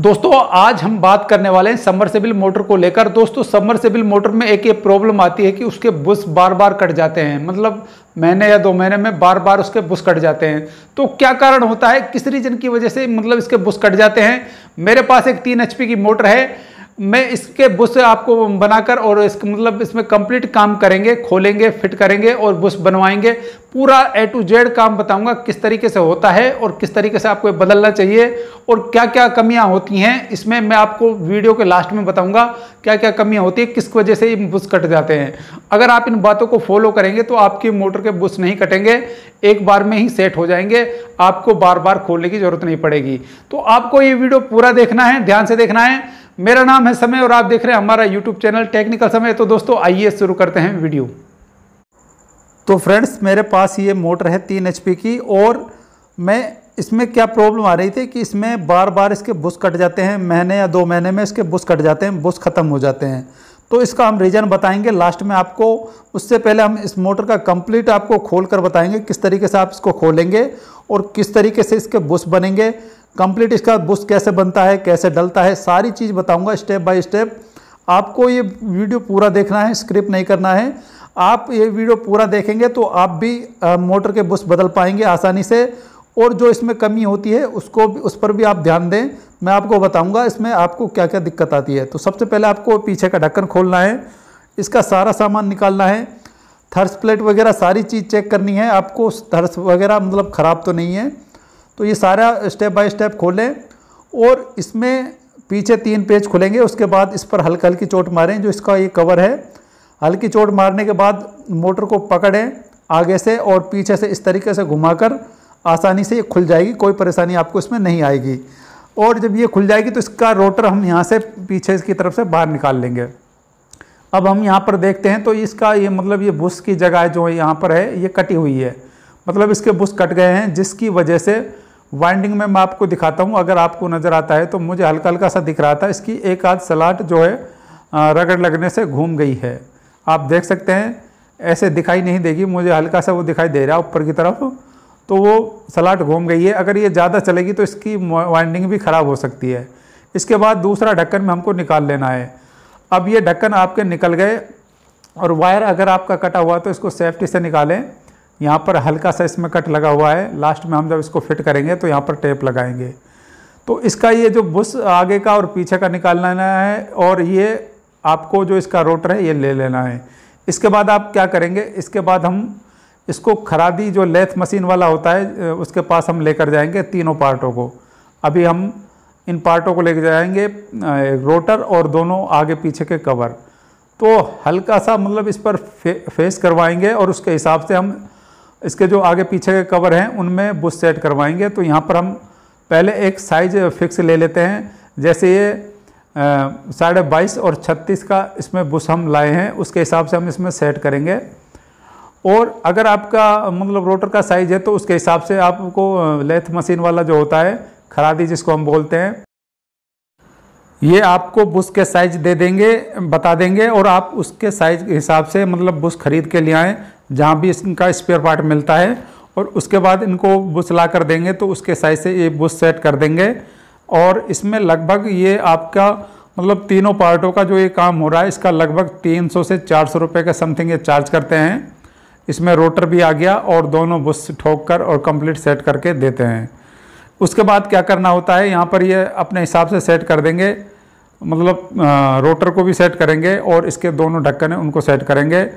दोस्तों आज हम बात करने वाले हैं समरसेबल मोटर को लेकर दोस्तों समरसेबल मोटर में एक ये प्रॉब्लम आती है कि उसके बुश बार बार कट जाते हैं मतलब महीने या दो महीने में बार बार उसके बुश कट जाते हैं तो क्या कारण होता है किस रीजन की वजह से मतलब इसके बुश कट जाते हैं मेरे पास एक तीन एच की मोटर है मैं इसके बुश आपको बनाकर और इस मतलब इसमें कंप्लीट काम करेंगे खोलेंगे फिट करेंगे और बुश बनवाएंगे पूरा ए टू जेड काम बताऊंगा किस तरीके से होता है और किस तरीके से आपको बदलना चाहिए और क्या क्या कमियां होती हैं इसमें मैं आपको वीडियो के लास्ट में बताऊंगा क्या क्या कमियां होती है किस वजह से ये बुश कट जाते हैं अगर आप इन बातों को फॉलो करेंगे तो आपकी मोटर के बुश नहीं कटेंगे एक बार में ही सेट हो जाएंगे आपको बार बार खोलने की ज़रूरत नहीं पड़ेगी तो आपको ये वीडियो पूरा देखना है ध्यान से देखना है मेरा नाम है समय और आप देख रहे हैं हमारा यूट्यूब चैनल टेक्निकल समय तो दोस्तों आइए शुरू करते हैं वीडियो तो फ्रेंड्स मेरे पास ये मोटर है तीन एच की और मैं इसमें क्या प्रॉब्लम आ रही थी कि इसमें बार बार इसके बुश कट जाते हैं महीने या दो महीने में इसके बुश कट जाते हैं बुश ख़त्म हो जाते हैं तो इसका हम रीज़न बताएंगे लास्ट में आपको उससे पहले हम इस मोटर का कंप्लीट आपको खोल कर बताएंगे किस तरीके से आप इसको खोलेंगे और किस तरीके से इसके बुश बनेंगे कंप्लीट इसका बुश कैसे बनता है कैसे डलता है सारी चीज़ बताऊँगा स्टेप बाई स्टेप आपको ये वीडियो पूरा देखना है स्क्रिप्ट नहीं करना है आप ये वीडियो पूरा देखेंगे तो आप भी मोटर के बुश बदल पाएंगे आसानी से और जो इसमें कमी होती है उसको भी उस पर भी आप ध्यान दें मैं आपको बताऊंगा इसमें आपको क्या क्या दिक्कत आती है तो सबसे पहले आपको पीछे का ढक्कन खोलना है इसका सारा सामान निकालना है थर्स प्लेट वगैरह सारी चीज़ चेक करनी है आपको थर्स वगैरह मतलब ख़राब तो नहीं है तो ये सारा स्टेप बाय स्टेप खोलें और इसमें पीछे तीन पेज खुलेंगे उसके बाद इस पर हल्का हल्की चोट मारें जो इसका ये कवर है हल्की चोट मारने के बाद मोटर को पकड़ें आगे से और पीछे से इस तरीके से घुमाकर आसानी से ये खुल जाएगी कोई परेशानी आपको इसमें नहीं आएगी और जब ये खुल जाएगी तो इसका रोटर हम यहाँ से पीछे की तरफ से बाहर निकाल लेंगे अब हम यहाँ पर देखते हैं तो इसका ये मतलब ये बुश की जगह जो यहाँ पर है ये कटी हुई है मतलब इसके बुश कट गए हैं जिसकी वजह से वाइंडिंग में मैं आपको दिखाता हूँ अगर आपको नज़र आता है तो मुझे हल्का हल्का सा दिख रहा था इसकी एक आध सलाट जो है रगड़ लगने से घूम गई है आप देख सकते हैं ऐसे दिखाई नहीं देगी मुझे हल्का सा वो दिखाई दे रहा है ऊपर की तरफ तो वो सलाट घूम गई है अगर ये ज़्यादा चलेगी तो इसकी वाइंडिंग भी ख़राब हो सकती है इसके बाद दूसरा ढक्कन में हमको निकाल लेना है अब ये ढक्कन आपके निकल गए और वायर अगर आपका कटा हुआ तो इसको सेफ्टी से निकालें यहाँ पर हल्का सा इसमें कट लगा हुआ है लास्ट में हम जब इसको फिट करेंगे तो यहाँ पर टेप लगाएंगे तो इसका ये जो बुश आगे का और पीछे का निकालना है और ये आपको जो इसका रोटर है ये ले लेना है इसके बाद आप क्या करेंगे इसके बाद हम इसको खरादी जो लेथ मशीन वाला होता है उसके पास हम लेकर जाएंगे तीनों पार्टों को अभी हम इन पार्टों को लेकर जाएंगे रोटर और दोनों आगे पीछे के कवर तो हल्का सा मतलब इस पर फे, फेस करवाएंगे और उसके हिसाब से हम इसके जो आगे पीछे के कवर हैं उनमें बुश सेट करवाएंगे तो यहाँ पर हम पहले एक साइज फिक्स ले लेते हैं जैसे ये साढ़े बाईस और छत्तीस का इसमें बुश हम लाए हैं उसके हिसाब से हम इसमें सेट करेंगे और अगर आपका मतलब रोटर का साइज़ है तो उसके हिसाब से आपको लेथ मशीन वाला जो होता है खरादी जिसको हम बोलते हैं ये आपको बुश के साइज दे देंगे बता देंगे और आप उसके साइज के हिसाब से मतलब बुश खरीद के ले आएँ जहाँ भी इनका स्पेयर पार्ट मिलता है और उसके बाद इनको बुश ला कर देंगे तो उसके साइज से ये बुश सेट कर देंगे और इसमें लगभग ये आपका मतलब तीनों पार्टों का जो ये काम हो रहा है इसका लगभग 300 से 400 रुपए का समथिंग ये चार्ज करते हैं इसमें रोटर भी आ गया और दोनों बुस ठोक कर और कंप्लीट सेट करके देते हैं उसके बाद क्या करना होता है यहाँ पर ये अपने हिसाब से सेट कर देंगे मतलब रोटर को भी सेट करेंगे और इसके दोनों ढक्कन हैं उनको सेट करेंगे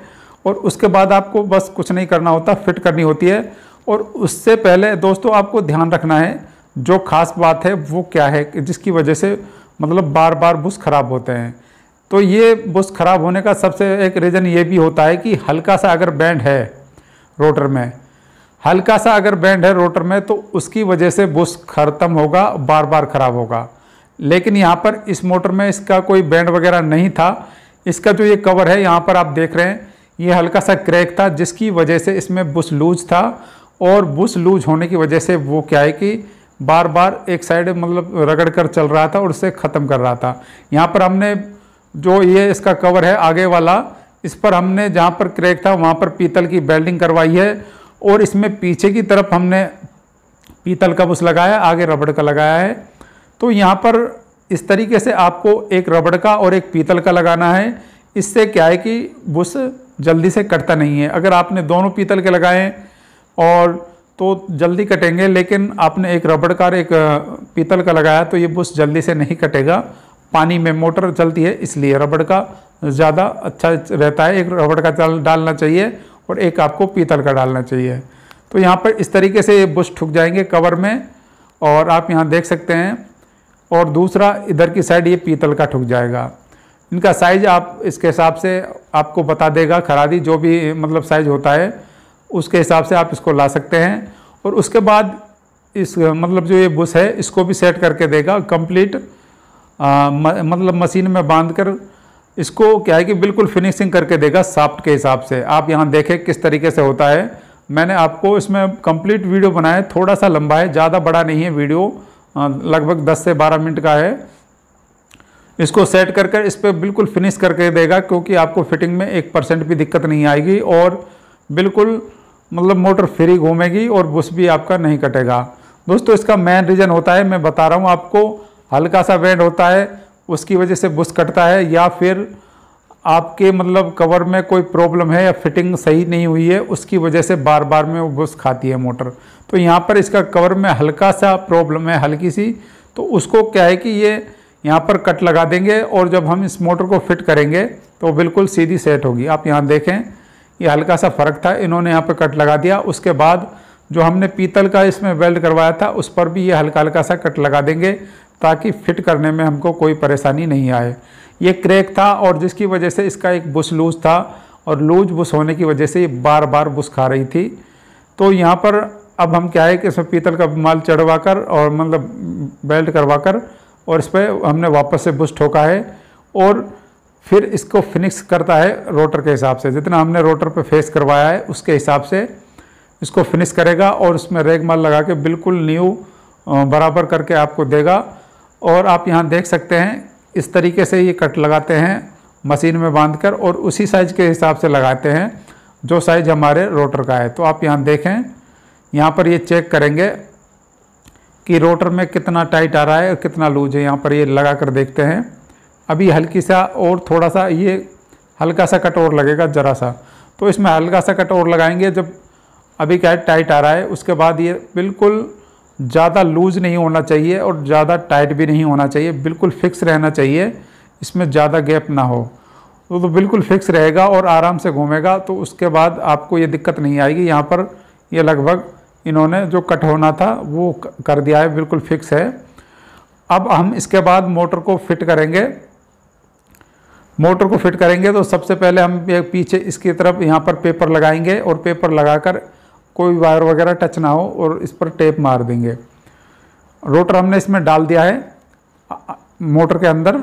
और उसके बाद आपको बस कुछ नहीं करना होता फिट करनी होती है और उससे पहले दोस्तों आपको ध्यान रखना है जो खास बात है वो क्या है जिसकी वजह से मतलब बार बार बुश खराब होते हैं तो ये बुश खराब होने का सबसे एक रीज़न ये भी होता है कि हल्का सा अगर बैंड है रोटर में हल्का सा अगर बैंड है रोटर में तो उसकी वजह से बुश खत्म होगा बार बार ख़राब होगा लेकिन यहाँ पर इस मोटर में इसका कोई बैंड वगैरह नहीं था इसका जो ये कवर है यहाँ पर आप देख रहे हैं ये हल्का सा क्रैक था जिसकी वजह से इसमें बुश लूज था और बुश लूज होने की वजह से वो क्या है कि बार बार एक साइड मतलब रगड़ कर चल रहा था और उससे ख़त्म कर रहा था यहाँ पर हमने जो ये इसका कवर है आगे वाला इस पर हमने जहाँ पर क्रैक था वहाँ पर पीतल की बेल्डिंग करवाई है और इसमें पीछे की तरफ हमने पीतल का बुस लगाया आगे रबड़ का लगाया है तो यहाँ पर इस तरीके से आपको एक रबड़ का और एक पीतल का लगाना है इससे क्या है कि बुस जल्दी से कटता नहीं है अगर आपने दोनों पीतल के लगाएँ और तो जल्दी कटेंगे लेकिन आपने एक रबड़ का एक पीतल का लगाया तो ये बुश जल्दी से नहीं कटेगा पानी में मोटर चलती है इसलिए रबड़ का ज़्यादा अच्छा रहता है एक रबड़ का डालना चाहिए और एक आपको पीतल का डालना चाहिए तो यहाँ पर इस तरीके से ये बुश ठुक जाएंगे कवर में और आप यहाँ देख सकते हैं और दूसरा इधर की साइड ये पीतल का ठुक जाएगा इनका साइज़ आप इसके हिसाब से आपको बता देगा खरादी जो भी मतलब साइज़ होता है उसके हिसाब से आप इसको ला सकते हैं और उसके बाद इस मतलब जो ये बुश है इसको भी सेट करके देगा कंप्लीट मतलब मशीन में बांध कर इसको क्या है कि बिल्कुल फिनिशिंग करके देगा साफ्ट के हिसाब से आप यहाँ देखें किस तरीके से होता है मैंने आपको इसमें कंप्लीट वीडियो बनाया है थोड़ा सा लंबा है ज़्यादा बड़ा नहीं है वीडियो लगभग 10 से 12 मिनट का है इसको सेट कर कर इस पर बिल्कुल फिनिश करके देगा क्योंकि आपको फिटिंग में एक परसेंट भी दिक्कत नहीं आएगी और बिल्कुल मतलब मोटर फ्री घूमेगी और बुश भी आपका नहीं कटेगा दोस्तों इसका मेन रीज़न होता है मैं बता रहा हूँ आपको हल्का सा वेंड होता है उसकी वजह से बुश कटता है या फिर आपके मतलब कवर में कोई प्रॉब्लम है या फिटिंग सही नहीं हुई है उसकी वजह से बार बार में वो बुश खाती है मोटर तो यहाँ पर इसका कवर में हल्का सा प्रॉब्लम है हल्की सी तो उसको क्या है कि ये यहाँ पर कट लगा देंगे और जब हम इस मोटर को फिट करेंगे तो बिल्कुल सीधी सेट होगी आप यहाँ देखें ये हल्का सा फ़र्क था इन्होंने यहाँ पर कट लगा दिया उसके बाद जो हमने पीतल का इसमें वेल्ड करवाया था उस पर भी ये हल्का हल्का सा कट लगा देंगे ताकि फिट करने में हमको कोई परेशानी नहीं आए ये क्रैक था और जिसकी वजह से इसका एक बुश लूज था और लूज बुश होने की वजह से ये बार बार बुश खा रही थी तो यहाँ पर अब हम क्या है कि इसमें पीतल का माल चढ़वा कर और मतलब बेल्ट करवा कर और इस पर हमने वापस से बुश ठोका है और फिर इसको फिनिक्स करता है रोटर के हिसाब से जितना हमने रोटर पे फेस करवाया है उसके हिसाब से इसको फिनिश करेगा और उसमें रेग माल लगा के बिल्कुल न्यू बराबर करके आपको देगा और आप यहाँ देख सकते हैं इस तरीके से ये कट लगाते हैं मशीन में बांध कर और उसी साइज़ के हिसाब से लगाते हैं जो साइज़ हमारे रोटर का है तो आप यहाँ देखें यहाँ पर ये चेक करेंगे कि रोटर में कितना टाइट आ रहा है और कितना लूज है यहाँ पर ये लगा कर देखते हैं अभी हल्की सा और थोड़ा सा ये हल्का सा कट और लगेगा ज़रा सा तो इसमें हल्का सा कट और लगाएंगे जब अभी क्या है टाइट आ रहा है उसके बाद ये बिल्कुल ज़्यादा लूज नहीं होना चाहिए और ज़्यादा टाइट भी नहीं होना चाहिए बिल्कुल फिक्स रहना चाहिए इसमें ज़्यादा गैप ना हो तो, तो बिल्कुल फिक्स रहेगा और आराम से घूमेगा तो उसके बाद आपको ये दिक्कत नहीं आएगी यहाँ पर ये लगभग इन्होंने जो कट होना था वो कर दिया है बिल्कुल फिक्स है अब हम इसके बाद मोटर को फिट करेंगे मोटर को फिट करेंगे तो सबसे पहले हम पीछे इसकी तरफ यहाँ पर पेपर लगाएंगे और पेपर लगाकर कोई वायर वगैरह टच ना हो और इस पर टेप मार देंगे रोटर हमने इसमें डाल दिया है मोटर के अंदर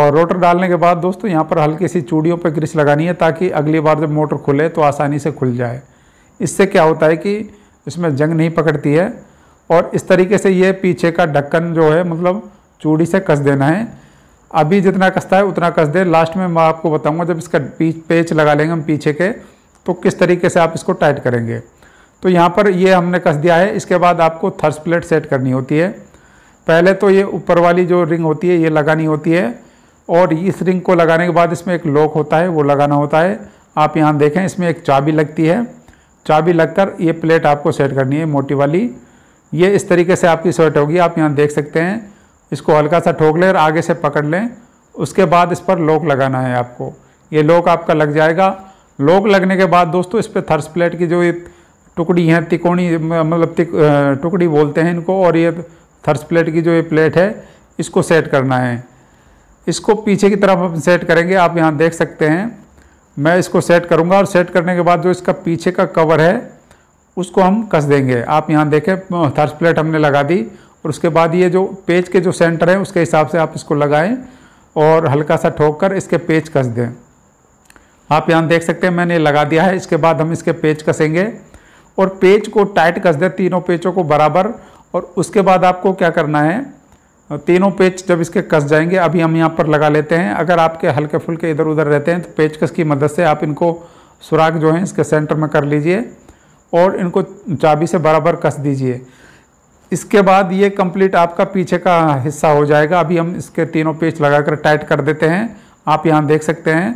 और रोटर डालने के बाद दोस्तों यहाँ पर हल्की सी चूड़ियों पर ग्रिस लगानी है ताकि अगली बार जब मोटर खुले तो आसानी से खुल जाए इससे क्या होता है कि इसमें जंग नहीं पकड़ती है और इस तरीके से ये पीछे का ढक्कन जो है मतलब चूड़ी से कस देना है अभी जितना कसता है उतना कस दे लास्ट में मैं आपको बताऊंगा जब इसका पेच लगा लेंगे हम पीछे के तो किस तरीके से आप इसको टाइट करेंगे तो यहाँ पर ये हमने कस दिया है इसके बाद आपको थर्स प्लेट सेट करनी होती है पहले तो ये ऊपर वाली जो रिंग होती है ये लगानी होती है और इस रिंग को लगाने के बाद इसमें एक लॉक होता है वो लगाना होता है आप यहाँ देखें इसमें एक चाबी लगती है चाबी लगकर ये प्लेट आपको सेट करनी है मोटी वाली ये इस तरीके से आपकी सेट होगी आप यहाँ देख सकते हैं इसको हल्का सा ठोक लें और आगे से पकड़ लें उसके बाद इस पर लोक लगाना है आपको ये लोक आपका लग जाएगा लोक लगने के बाद दोस्तों इस पर थर्स प्लेट की जो ये टुकड़ी है तिकोणी मतलब तिक, टुकड़ी बोलते हैं इनको और ये थर्स प्लेट की जो ये प्लेट है इसको सेट करना है इसको पीछे की तरफ हम सेट करेंगे आप यहाँ देख सकते हैं मैं इसको सेट करूँगा और सेट करने के बाद जो इसका पीछे का कवर है उसको हम कस देंगे आप यहाँ देखें थर्स प्लेट हमने लगा दी और उसके बाद ये जो पेज के जो सेंटर हैं उसके हिसाब से आप इसको लगाएं और हल्का सा ठोक कर इसके पेज कस दें आप यहाँ देख सकते हैं मैंने लगा दिया है इसके बाद हम इसके पेज कसेंगे और पेज को टाइट कस दें तीनों पेचों को बराबर और उसके बाद आपको क्या करना है तीनों पेज जब इसके कस जाएंगे अभी हम यहाँ पर लगा लेते हैं अगर आपके हल्के फुल्के इधर उधर रहते हैं तो पेचकस की मदद से आप इनको सुराख जो है इसके सेंटर में कर लीजिए और इनको चाबी से बराबर कस दीजिए इसके बाद ये कंप्लीट आपका पीछे का हिस्सा हो जाएगा अभी हम इसके तीनों पेच लगाकर टाइट कर देते हैं आप यहाँ देख सकते हैं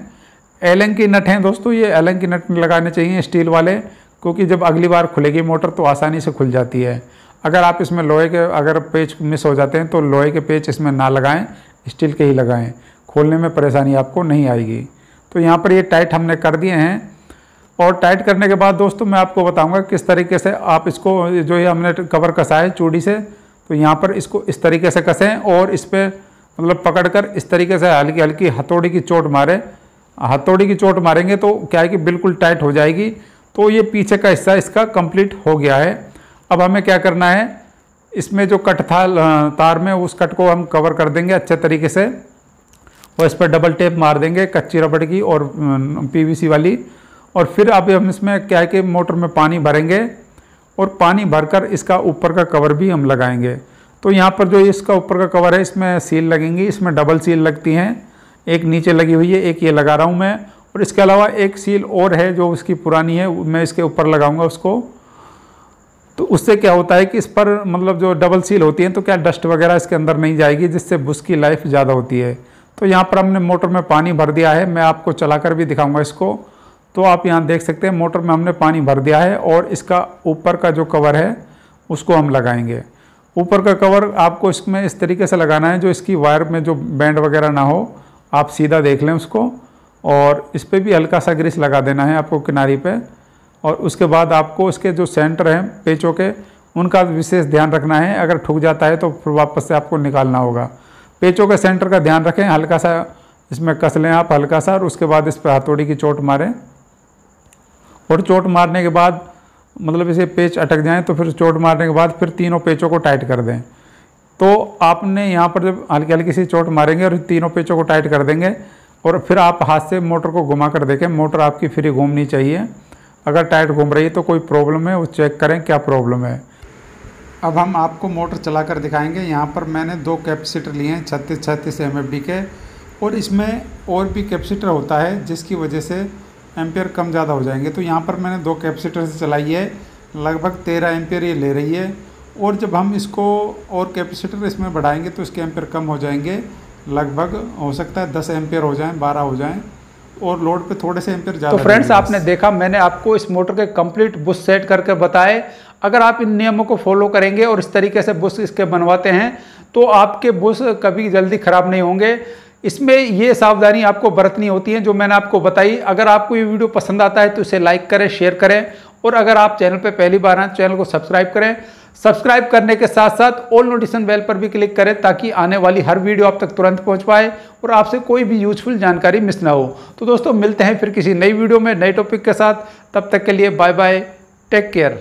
एलन की नट हैं दोस्तों ये एलन की नट लगाने चाहिए स्टील वाले क्योंकि जब अगली बार खुलेगी मोटर तो आसानी से खुल जाती है अगर आप इसमें लोहे के अगर पेज मिस हो जाते हैं तो लोहे के पेच इसमें ना लगाएं स्टील के ही लगाएं खोलने में परेशानी आपको नहीं आएगी तो यहाँ पर ये टाइट हमने कर दिए हैं और टाइट करने के बाद दोस्तों मैं आपको बताऊंगा किस तरीके से आप इसको जो ये हमने कवर कसा है चूड़ी से तो यहाँ पर इसको इस तरीके से कसें और इस पर मतलब पकड़ कर इस तरीके से हल्की हल्की हथौड़ी की चोट मारें हथौड़ी की चोट मारेंगे तो क्या है कि बिल्कुल टाइट हो जाएगी तो ये पीछे का हिस्सा इसका कंप्लीट हो गया है अब हमें क्या करना है इसमें जो कट था तार में उस कट को हम कवर कर देंगे अच्छे तरीके से और इस पर डबल टेप मार देंगे कच्ची रबड़ की और पीवीसी वाली और फिर आप हम इसमें क्या है कि मोटर में पानी भरेंगे और पानी भरकर इसका ऊपर का कवर भी हम लगाएंगे तो यहाँ पर जो इसका ऊपर का कवर है इसमें सील लगेंगी इसमें डबल सील लगती हैं एक नीचे लगी हुई है एक ये लगा रहा हूँ मैं और इसके अलावा एक सील और है जो उसकी पुरानी है मैं इसके ऊपर लगाऊंगा उसको तो उससे क्या होता है कि इस पर मतलब जो डबल सील होती है तो क्या डस्ट वगैरह इसके अंदर नहीं जाएगी जिससे बुश की लाइफ ज़्यादा होती है तो यहाँ पर हमने मोटर में पानी भर दिया है मैं आपको चला भी दिखाऊँगा इसको तो आप यहाँ देख सकते हैं मोटर में हमने पानी भर दिया है और इसका ऊपर का जो कवर है उसको हम लगाएंगे ऊपर का कवर आपको इसमें इस तरीके से लगाना है जो इसकी वायर में जो बैंड वगैरह ना हो आप सीधा देख लें उसको और इस पर भी हल्का सा ग्रिस लगा देना है आपको किनारी पे और उसके बाद आपको इसके जो सेंटर हैं पेचों के उनका विशेष ध्यान रखना है अगर ठुक जाता है तो फिर वापस से आपको निकालना होगा पेचों के सेंटर का ध्यान रखें हल्का सा इसमें कस लें आप हल्का सा और उसके बाद इस पर हथौड़ी की चोट मारें और चोट मारने के बाद मतलब इसे पेच अटक जाए तो फिर चोट मारने के बाद फिर तीनों पेचों को टाइट कर दें तो आपने यहाँ पर जब हल्की हल्की सी चोट मारेंगे और तीनों पेचों को टाइट कर देंगे और फिर आप हाथ से मोटर को घुमा कर देखें मोटर आपकी फ्री घूमनी चाहिए अगर टाइट घूम रही है तो कोई प्रॉब्लम है वो चेक करें क्या प्रॉब्लम है अब हम आपको मोटर चला कर दिखाएंगे यहाँ पर मैंने दो कैपेसिटर लिए हैं छत्तीस छत्तीस एम के और इसमें और भी कैपेसिटर होता है जिसकी वजह से एम्पियर कम ज़्यादा हो जाएंगे तो यहाँ पर मैंने दो कैपेसिटर से चलाई है लगभग तेरह एम्पियर ये ले रही है और जब हम इसको और कैपेसिटर इसमें बढ़ाएंगे तो इसके एम्पियर कम हो जाएंगे लगभग हो सकता है दस एम्पियर हो जाएँ बारह हो जाएँ और लोड पे थोड़े से एम्पियर ज़्यादा तो फ्रेंड्स आपने देखा मैंने आपको इस मोटर के कंप्लीट बुश सेट करके बताए अगर आप इन नियमों को फॉलो करेंगे और इस तरीके से बुश इसके बनवाते हैं तो आपके बुश कभी जल्दी ख़राब नहीं होंगे इसमें ये सावधानी आपको बरतनी होती है जो मैंने आपको बताई अगर आपको ये वीडियो पसंद आता है तो इसे लाइक करें शेयर करें और अगर आप चैनल पर पहली बार आए चैनल को सब्सक्राइब करें सब्सक्राइब करने के साथ साथ ऑल नोटिसन बेल पर भी क्लिक करें ताकि आने वाली हर वीडियो आप तक तुरंत पहुंच पाए और आपसे कोई भी यूजफुल जानकारी मिस ना हो तो दोस्तों मिलते हैं फिर किसी नई वीडियो में नए टॉपिक के साथ तब तक के लिए बाय बाय टेक केयर